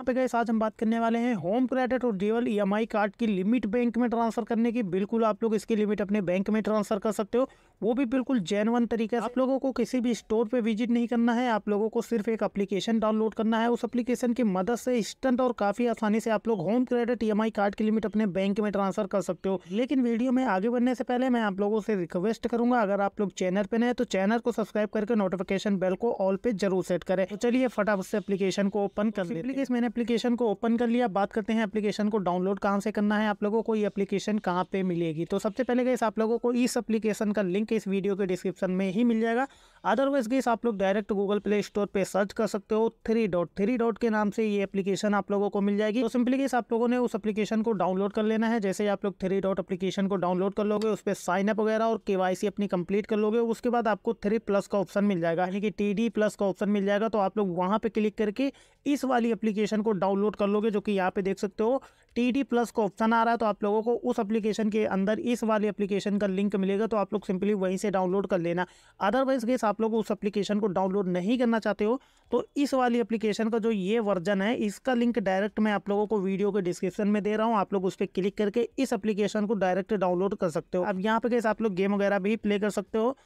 यहाँ पे गए आज हम बात करने वाले हैं होम क्रेडिट और डेवल ई कार्ड की लिमिट बैंक में ट्रांसफर करने की बिल्कुल आप लोग इसकी लिमिट अपने बैंक में ट्रांसफर कर सकते हो वो भी बिल्कुल जेनवन तरीके से आप लोगों को किसी भी स्टोर पे विजिट नहीं करना है आप लोगों को सिर्फ एक एप्लीकेशन डाउनलोड करना है उस एप्लीकेशन की मदद से इंस्टेंट और काफ़ी आसानी से आप लोग होम क्रेडिट ई कार्ड की लिमिट अपने बैंक में ट्रांसफर कर सकते हो लेकिन वीडियो में आगे बढ़ने से पहले मैं आप लोगों से रिक्वेस्ट करूंगा अगर आप लोग चैनल पे नए तो चैनल को सब्सक्राइब करके नोटिफिकेशन बेल को ऑल पे जरूर सेट करें तो चलिए फटाफट से एप्लीकेशन को ओपन कर लें मैंने एप्लीकेशन को ओपन कर लिया बात करते हैं एप्लीकेशन को डाउनलोड कहाँ से करना है आप लोगों को ये एप्लीकेशन कहाँ पे मिलेगी तो सबसे पहले गैस आप लोगों को इस एप्लीकेशन का लिंक इस वीडियो के डिस्क्रिप्शन में ही मिल जाएगा अदरवाइज गैस आप लोग डायरेक्ट गूगल प्ले स्टोर पर सर्च कर सकते हो थ्री डॉट थ्री डॉट के नाम से ये एप्लीकेशन आप लोगों को मिल जाएगी तो सिंपली गैस आप लोगों ने उस एप्लीकेशन को डाउनलोड कर लेना है जैसे आप लोग थ्री डॉट एप्लीकेशन को डाउनलोड कर लोगे उस पर साइनअप वगैरह और के अपनी कंप्लीट कर लोगे उसके बाद आपको थ्री प्लस का ऑप्शन मिल जाएगा यानी कि टी प्लस का ऑप्शन मिल जाएगा तो आप लोग वहाँ पर क्लिक करके इस वाली एप्लीकेशन एप्लीकेशन को डाउनलोड कर लोगे जो कि यहाँ पे देख सकते हो टी प्लस का ऑप्शन आ रहा है तो आप लोगों को उस एप्लीकेशन के अंदर इस वाली एप्लीकेशन का लिंक मिलेगा तो आप लोग सिंपली वहीं से डाउनलोड कर लेना अदरवाइज गेस आप लोग उस एप्लीकेशन को डाउनलोड नहीं करना चाहते हो तो इस वाली एप्लीकेशन का जो ये वर्जन है इसका लिंक डायरेक्ट मैं आप लोगों को वीडियो के डिस्क्रिप्शन में दे रहा हूँ आप लोग उस पर क्लिक करके इस अप्लीकेशन को डायरेक्ट डाउनलोड कर सकते हो अब यहाँ पे गेस आप लोग गेम वगैरह भी प्ले कर सकते हो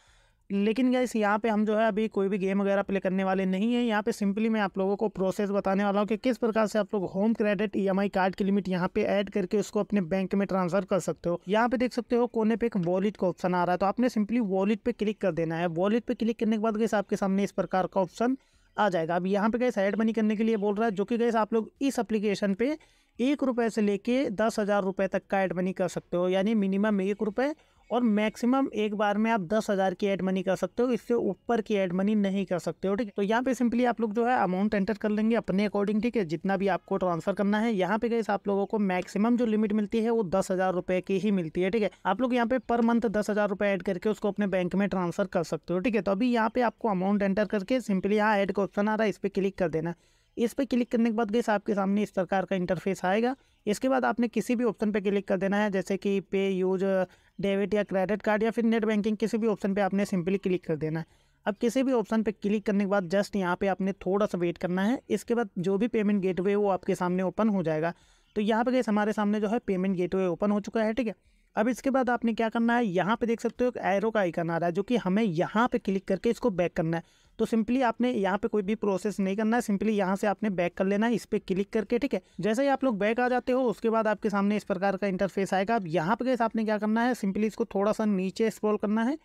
लेकिन गाइस यहाँ पे हम जो है अभी कोई भी गेम वगैरह प्ले करने वाले नहीं है यहाँ पे सिंपली मैं आप लोगों को प्रोसेस बताने वाला हूँ कि किस प्रकार से आप लोग होम क्रेडिट ईएमआई कार्ड की लिमिट यहाँ पे ऐड करके उसको अपने बैंक में ट्रांसफर कर सकते हो यहाँ पे देख सकते हो कोने पे एक वॉलेट का ऑप्शन आ रहा है तो आपने सिंपली वॉलेट पे क्लिक कर देना है वॉलेट पे क्लिक करने के बाद गैस आपके सामने इस प्रकार का ऑप्शन आ जाएगा अब यहाँ पे गैस ऐड मनी करने के लिए बोल रहा है जो कि गैस आप लोग इस एप्लीकेशन पे एक रुपये से लेके दस हज़ार रुपये तक का ऐड मनी कर सकते हो यानी मिनिमम एक रुपये और मैक्सिमम एक बार में आप दस हज़ार की एड मनी कर सकते हो इससे ऊपर की एड मनी नहीं कर सकते हो ठीक है तो यहाँ पे सिंपली आप लोग जो है अमाउंट एंटर कर लेंगे अपने अकॉर्डिंग ठीक है जितना भी आपको ट्रांसफर करना है यहाँ पे गई आप लोगों को मैक्सिमम जो लिमिट मिलती है वो दस हज़ार की ही मिलती है ठीक है आप लोग यहाँ पे पर मंथ दस हज़ार रुपये ऐड करके उसको अपने बैंक में ट्रांसफर कर सकते हो ठीक है तो अभी यहाँ पे आपको अमाउंट एंटर करके सिंपली यहाँ एड का ऑप्शन आ रहा है इस पर क्लिक कर देना इस पर क्लिक करने के बाद गई आपके सामने इस प्रकार का इंटरफेस आएगा इसके बाद आपने किसी भी ऑप्शन पर क्लिक कर देना है जैसे कि पे यूज डेबिट या क्रेडिट कार्ड या फिर नेट बैंकिंग किसी भी ऑप्शन पर आपने सिंपली क्लिक कर देना है अब किसी भी ऑप्शन पर क्लिक करने के बाद जस्ट यहाँ पे आपने थोड़ा सा वेट करना है इसके बाद जो भी पेमेंट गेटवे वो आपके सामने ओपन हो जाएगा तो यहाँ पे गैस हमारे सामने जो है पेमेंट गेटवे ओपन हो चुका है ठीक है अब इसके बाद आपने क्या करना है यहाँ पे देख सकते हो एक एरो का आइकन आ रहा है जो कि हमें यहाँ पे क्लिक करके इसको बैक करना है तो सिंपली आपने यहाँ पे कोई भी प्रोसेस नहीं करना है सिंपली यहाँ से आपने बैक कर लेना है इस पर क्लिक करके ठीक है जैसे ही आप लोग बैक आ जाते हो उसके बाद आपके सामने इस प्रकार का इंटरफेस आएगा अब यहाँ पे आपने क्या करना है सिंपली इसको थोड़ा सा नीचे स्क्रॉल करना है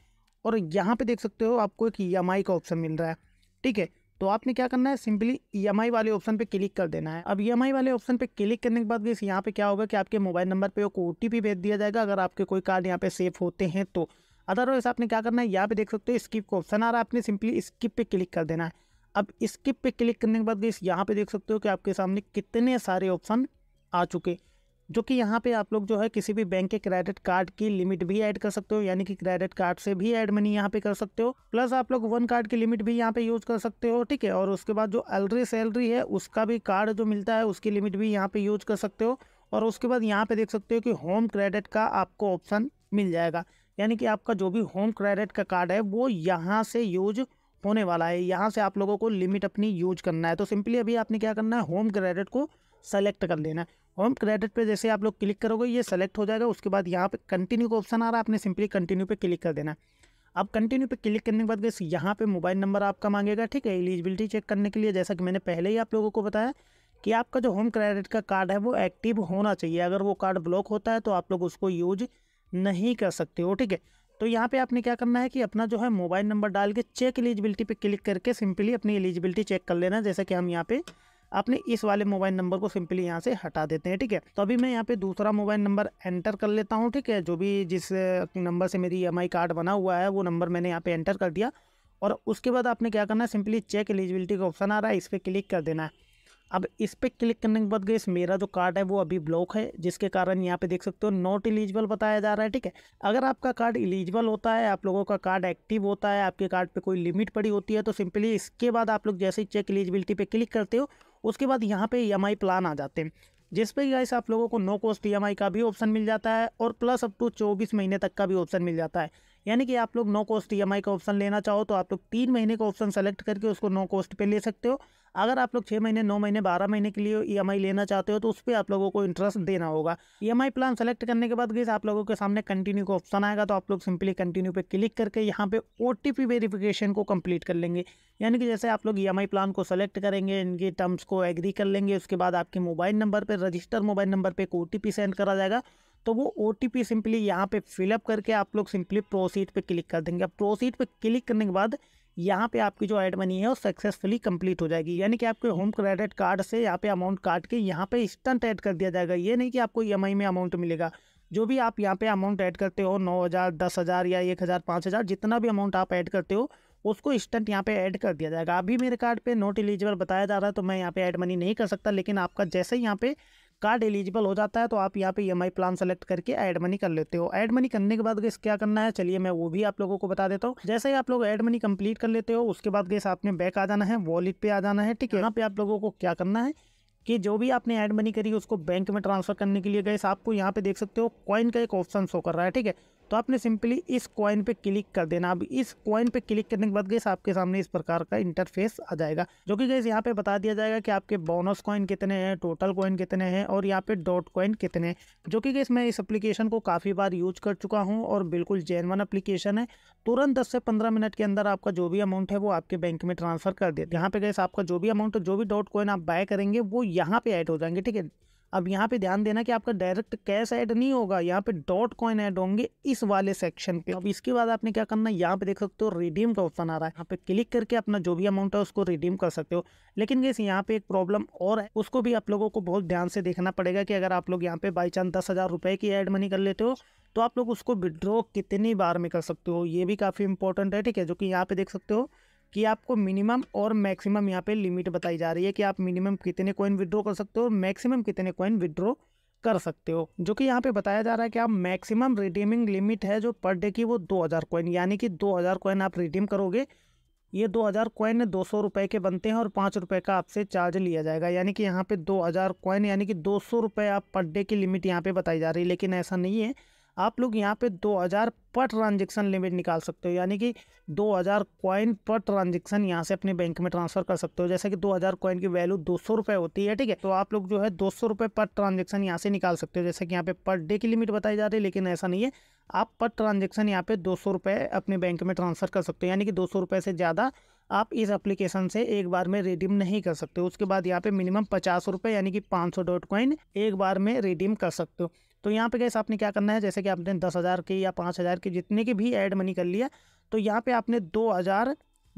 और यहाँ पे देख सकते हो आपको एक ई e का ऑप्शन मिल रहा है ठीक है तो आपने क्या करना है सिंपली ई e वाले ऑप्शन पे क्लिक कर देना है अब ई e वाले ऑप्शन पे क्लिक करने के बाद भी यहाँ पे क्या होगा कि आपके मोबाइल नंबर पे एक ओ भेज दिया जाएगा अगर आपके कोई कार्ड यहाँ पे सेव होते हैं तो अदरवाइज आपने क्या करना है यहाँ पे देख सकते हो स्किप का ऑप्शन आ रहा है आपने सिंपली स्किप पे क्लिक कर देना है अब स्किप पे क्लिक करने के बाद यहाँ पे देख सकते हो कि आपके सामने कितने सारे ऑप्शन आ चुके जो कि यहाँ पे आप लोग जो है किसी भी बैंक के क्रेडिट कार्ड की लिमिट भी ऐड कर सकते हो यानी कि क्रेडिट कार्ड से भी ऐड मनी यहाँ पे कर सकते हो प्लस आप लोग वन कार्ड की लिमिट भी यहाँ पे यूज कर सकते हो ठीक है और उसके बाद जो अलरी सैलरी है उसका भी कार्ड जो मिलता है उसकी लिमिट भी यहाँ पे यूज कर सकते हो और उसके बाद यहाँ पे देख सकते हो कि होम क्रेडिट का आपको ऑप्शन मिल जाएगा यानी कि आपका जो भी होम क्रेडिट का कार्ड है वो यहाँ से यूज होने वाला है यहाँ से आप लोगों को लिमिट अपनी यूज करना है तो सिंपली अभी आपने क्या करना है होम क्रेडिट को सेलेक्ट कर लेना है होम क्रेडिट पे जैसे आप लोग क्लिक करोगे ये सेलेक्ट हो जाएगा उसके बाद यहाँ पे कंटिन्यू का ऑप्शन आ रहा है आपने सिंपली कंटिन्यू पे क्लिक कर देना अब कंटिन्यू पे क्लिक करने के बाद गैस यहाँ पे मोबाइल नंबर आपका मांगेगा ठीक है एलिजिबिलिटी चेक करने के लिए जैसा कि मैंने पहले ही आप लोगों को बताया कि आपका जो होम क्रेडिट का कार्ड है वो एक्टिव होना चाहिए अगर वो कार्ड ब्लॉक होता है तो आप लोग उसको यूज नहीं कर सकते हो ठीक है तो यहाँ पे आपने क्या करना है कि अपना जो है मोबाइल नंबर डाल के चेक एलिजिबिलिटी पे क्लिक करके सिंपली अपनी एलिजिबिलिटी चेक कर लेना जैसे कि हम यहाँ पे आपने इस वाले मोबाइल नंबर को सिंपली यहाँ से हटा देते हैं ठीक है तो अभी मैं यहाँ पे दूसरा मोबाइल नंबर एंटर कर लेता हूँ ठीक है जो भी जिस नंबर से मेरी ई e कार्ड बना हुआ है वो नंबर मैंने यहाँ पर एंटर कर दिया और उसके बाद आपने क्या करना है सिंपली चेक एलिजिबिलिटी का ऑप्शन आ रहा है इस पर क्लिक कर देना है अब इस पर क्लिक करने के बाद गए मेरा जो कार्ड है वो अभी ब्लॉक है जिसके कारण यहाँ पे देख सकते हो नॉट इलिजिबल बताया जा रहा है ठीक है अगर आपका कार्ड इलिजिबल होता है आप लोगों का कार्ड एक्टिव होता है आपके कार्ड पे कोई लिमिट पड़ी होती है तो सिंपली इसके बाद आप लोग जैसे ही चेक इलिजिबिलिटी पर क्लिक करते हो उसके बाद यहाँ पर ई प्लान आ जाते हैं जिस पर गाइस आप लोगों को नो कॉस्ट ई का भी ऑप्शन मिल जाता है और प्लस अप टू चौबीस महीने तक का भी ऑप्शन मिल जाता है यानी कि आप लोग नो कॉस्ट ई का ऑप्शन लेना चाहो तो आप लोग तीन महीने का ऑप्शन सेलेक्ट करके उसको नो कॉस्ट पे ले सकते हो अगर आप लोग छः महीने नौ महीने बारह महीने के लिए ई e लेना चाहते हो तो उस पर आप लोगों को इंटरेस्ट देना होगा ई प्लान सेलेक्ट करने के बाद गेस आप लोगों के सामने कंटिन्यू का ऑप्शन आएगा तो आप लोग सिंपली कंटिन्यू पर क्लिक करके यहाँ पे ओ टी को कम्प्लीट कर लेंगे यानी कि जैसे आप लोग ई e प्लान को सेलेक्ट करेंगे इनके टर्म्स को एग्री कर लेंगे उसके बाद आपके मोबाइल नंबर पर रजिस्टर मोबाइल नंबर पर एक ओ सेंड करा जाएगा तो वो ओ सिंपली यहाँ पे फिलअप करके आप लोग सिंपली प्रोसीड पे क्लिक कर देंगे अब प्रोसीड पे क्लिक करने के बाद यहाँ पे आपकी जो ऐड मनी है वो सक्सेसफुली कंप्लीट हो जाएगी यानी कि आपके होम क्रेडिट कार्ड से यहाँ पे अमाउंट काट के यहाँ पे इंस्टेंट ऐड कर दिया जाएगा ये नहीं कि आपको ई e में अमाउंट मिलेगा जो भी आप यहाँ पे अमाउंट ऐड करते हो नौ हज़ार दस हज़ार या एक हज़ार पाँच हज़ार जितना भी अमाउंट आप ऐड करते हो उसको इंस्टेंट यहाँ पे ऐड कर दिया जाएगा अभी मेरे कार्ड पे नोट एलिजिबल बताया जा रहा है तो मैं यहाँ पे ऐड मनी नहीं कर सकता लेकिन आपका जैसे ही यहाँ पे कार्ड एलिजिबल हो जाता है तो आप यहाँ पे ई प्लान सेलेक्ट करके एड मनी कर लेते हो एड मनी करने के बाद गैस क्या करना है चलिए मैं वो भी आप लोगों को बता देता हूँ जैसे ही आप लोग एड मनी कंप्लीट कर लेते हो उसके बाद गैस आपने बैक आ जाना है वॉलेट पे आ जाना है ठीक है यहाँ पे आप लोगों को क्या करना है कि जो भी आपने एड मनी करी उसको बैंक में ट्रांसफर करने के लिए गए आपको यहाँ पे देख सकते हो कॉइन का एक ऑप्शन शो कर रहा है ठीक है तो आपने सिंपली इस कॉइन पे क्लिक कर देना अब इस कॉइन पे क्लिक करने के बाद गैस आपके सामने इस प्रकार का इंटरफेस आ जाएगा जो कि गैस यहाँ पे बता दिया जाएगा कि आपके बोनस कॉइन कितने हैं टोटल कॉइन कितने हैं और यहाँ पे डॉट कॉइन कितने हैं जो कि गैस मैं इस एप्लीकेशन को काफ़ी बार यूज कर चुका हूँ और बिल्कुल जेनवन अप्लीकेशन है तुरंत दस से पंद्रह मिनट के अंदर आपका जो भी अमाउंट है वो आपके बैंक में ट्रांसफर कर दे यहाँ पे गैस आपका जो भी अमाउंट जो भी डॉट कॉइन आप बाय करेंगे वो यहाँ पे ऐड हो जाएंगे ठीक है अब यहाँ पे ध्यान देना कि आपका डायरेक्ट कैश ऐड नहीं होगा यहाँ पे डॉट कॉइन ऐड होंगे इस वाले सेक्शन पे अब इसके बाद आपने क्या करना है यहाँ पे देख सकते हो रिडीम का ऑप्शन आ रहा है यहाँ पे क्लिक करके अपना जो भी अमाउंट है उसको रिडीम कर सकते हो लेकिन गैस यहाँ पे एक प्रॉब्लम और है उसको भी आप लोगों को बहुत ध्यान से देखना पड़ेगा कि अगर आप लोग यहाँ पे बाई चांस दस हज़ार रुपये की एड मनी कर लेते हो तो आप लोग उसको विड्रॉ कितनी बार में कर सकते हो ये भी काफ़ी इंपॉर्टेंट है ठीक है जो कि यहाँ पे देख सकते हो कि आपको मिनिमम और मैक्सिमम यहाँ पे लिमिट बताई जा रही है कि आप मिनिमम कितने कॉइन विड्रॉ कर सकते हो और मैक्सिमम कितने कॉइन विड्रॉ कर सकते हो जो कि यहाँ पे बताया जा रहा है कि आप मैक्सिमम रिडीमिंग लिमिट है जो पर डे की वो दो हज़ार कॉइन यानी कि दो हज़ार कॉइन आप रिडीम करोगे ये दो हज़ार कॉइन दो सौ रुपये के बनते हैं और पाँच रुपये का आपसे चार्ज लिया जाएगा यानी कि यहाँ पे दो हज़ार कॉइन यानी कि दो सौ रुपये आप पर डे की लिमिट यहाँ पे बताई जा रही है लेकिन ऐसा नहीं है आप लोग यहाँ पे 2000 पर ट्रांजेक्शन लिमिट निकाल सकते हो यानी कि 2000 कॉइन पर ट्रांजेक्शन यहाँ से अपने बैंक में ट्रांसफर कर सकते हो जैसे कि 2000 कॉइन की वैल्यू दो सौ होती है ठीक है तो आप लोग जो है दो सौ पर ट्रांजेक्शन यहाँ से निकाल सकते हो जैसे कि यहाँ पे पर डे की लिमिट बताई जा रही है लेकिन ऐसा नहीं है आप पर ट्रांजेक्शन यहाँ पे दो सौ अपने बैंक में ट्रांसफ़र कर सकते हो यानी कि दो सौ से ज़्यादा आप इस एप्लीकेशन से एक बार में रिडीम नहीं कर सकते उसके बाद यहाँ पे मिनिमम पचास रुपये यानी कि पाँच सौ डॉट कॉइन एक बार में रिडीम कर सकते हो तो यहाँ पे गैस आपने क्या करना है जैसे कि आपने दस हज़ार की या पाँच हज़ार की जितने की भी ऐड मनी कर लिया तो यहाँ पे आपने दो हज़ार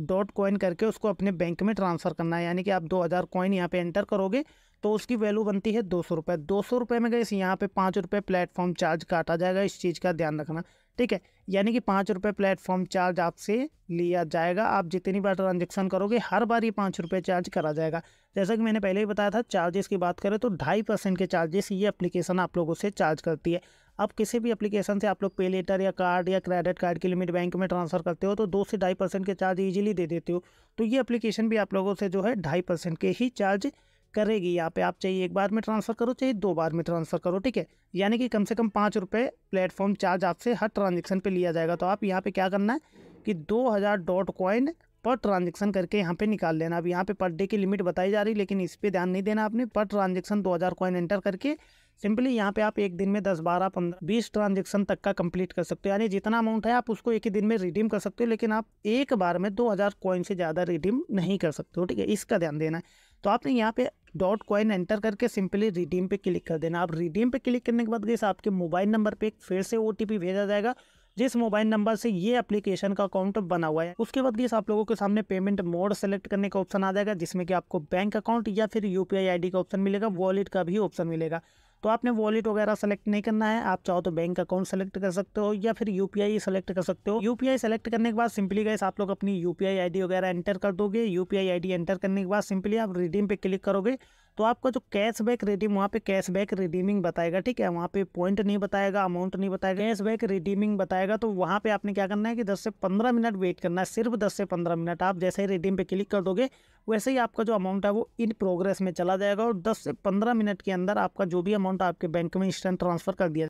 डॉट कॉइन करके उसको अपने बैंक में ट्रांसफ़र करना है यानी कि आप दो हज़ार कॉइन यहाँ पे एंटर करोगे तो उसकी वैल्यू बनती है दो सौ रुपये दो सौ रुपये में गए यहाँ पे पाँच रुपये प्लेटफॉर्म चार्ज काटा जाएगा इस चीज़ का ध्यान रखना ठीक है यानी कि पाँच रुपये प्लेटफॉर्म चार्ज आपसे लिया जाएगा आप जितनी बार ट्रांजेक्शन करोगे हर बार ये पाँच रुपये चार्ज करा जाएगा जैसा कि मैंने पहले ही बताया था चार्जेस की बात करें तो ढाई परसेंट के चार्जेस ये एप्लीकेशन आप लोगों से चार्ज करती है अब किसी भी एप्लीकेशन से आप लोग पे लेटर या कार्ड या क्रेडिट कार्ड की लिमिट बैंक में ट्रांसफ़र करते हो तो दो से ढाई परसेंट के चार्ज ईजिली दे देते हो तो ये एप्लीकेशन भी आप लोगों से जो है ढाई परसेंट के ही चार्ज करेगी यहाँ पे आप चाहिए एक बार में ट्रांसफ़र करो चाहिए दो बार में ट्रांसफ़र करो ठीक है यानी कि कम से कम पाँच रुपये प्लेटफॉर्म चार्ज आपसे हर ट्रांजेक्शन पे लिया जाएगा तो आप यहाँ पे क्या करना है कि दो हज़ार डॉट कॉइन पर ट्रांजेक्शन करके यहाँ पे निकाल लेना अब यहाँ पे पर डे की लिमिट बताई जा रही लेकिन इस पर ध्यान नहीं देना आपने पर ट्रांजेक्शन हज़ार कॉइन एंटर करके सिंपली यहाँ पे आप एक दिन में 10 बारह पंद्रह बीस ट्रांजेक्शन तक का कंप्लीट कर सकते हो यानी जितना अमाउंट है आप उसको एक ही दिन में रिडीम कर सकते हो लेकिन आप एक बार में 2000 कॉइन से ज़्यादा रिडीम नहीं कर सकते हो ठीक है इसका ध्यान देना है तो आपने यहाँ पे डॉट कॉइन एंटर करके सिंपली रिडीम पे क्लिक कर देना आप रिडीम पे क्लिक करने के बाद गई आपके मोबाइल नंबर पे फिर से ओ भेजा जाएगा जिस मोबाइल नंबर से ये एप्लीकेशन का अकाउंट बना हुआ है उसके बाद गैस आप लोगों के सामने पेमेंट मोड सेलेक्ट करने का ऑप्शन आ जाएगा जिसमें कि आपको बैंक अकाउंट या फिर यू पी का ऑप्शन मिलेगा वॉलेट का भी ऑप्शन मिलेगा तो आपने वॉलेट वगैरह सेलेक्ट नहीं करना है आप चाहो तो बैंक अकाउंट सेलेक्ट कर सकते हो या फिर यूपीआई सेलेक्ट कर सकते हो यूपीआई सेलेक्ट करने के बाद सिंपली गैस आप लोग अपनी यूपीआई आईडी वगैरह एंटर कर दोगे यूपीआई आईडी एंटर करने के बाद सिंपली आप रिडीम पे क्लिक करोगे तो आपका जो कैशबैक रिडीम वहाँ पे कैशबैक रिडीमिंग बताएगा ठीक है वहाँ पे पॉइंट नहीं बताएगा अमाउंट नहीं बताएगा कैशबैक रिडीमिंग बताएगा तो वहाँ पे आपने क्या करना है कि 10 से 15 मिनट वेट करना है सिर्फ 10 से 15 मिनट आप जैसे ही रिडीम पे क्लिक कर दोगे वैसे ही आपका जो अमाउंट है वो इन प्रोग्रेस में चला जाएगा और दस से पंद्रह मिनट के अंदर आपका जो भी अमाउंट आपके बैंक में इंस्टेंट ट्रांसफ़र कर दिया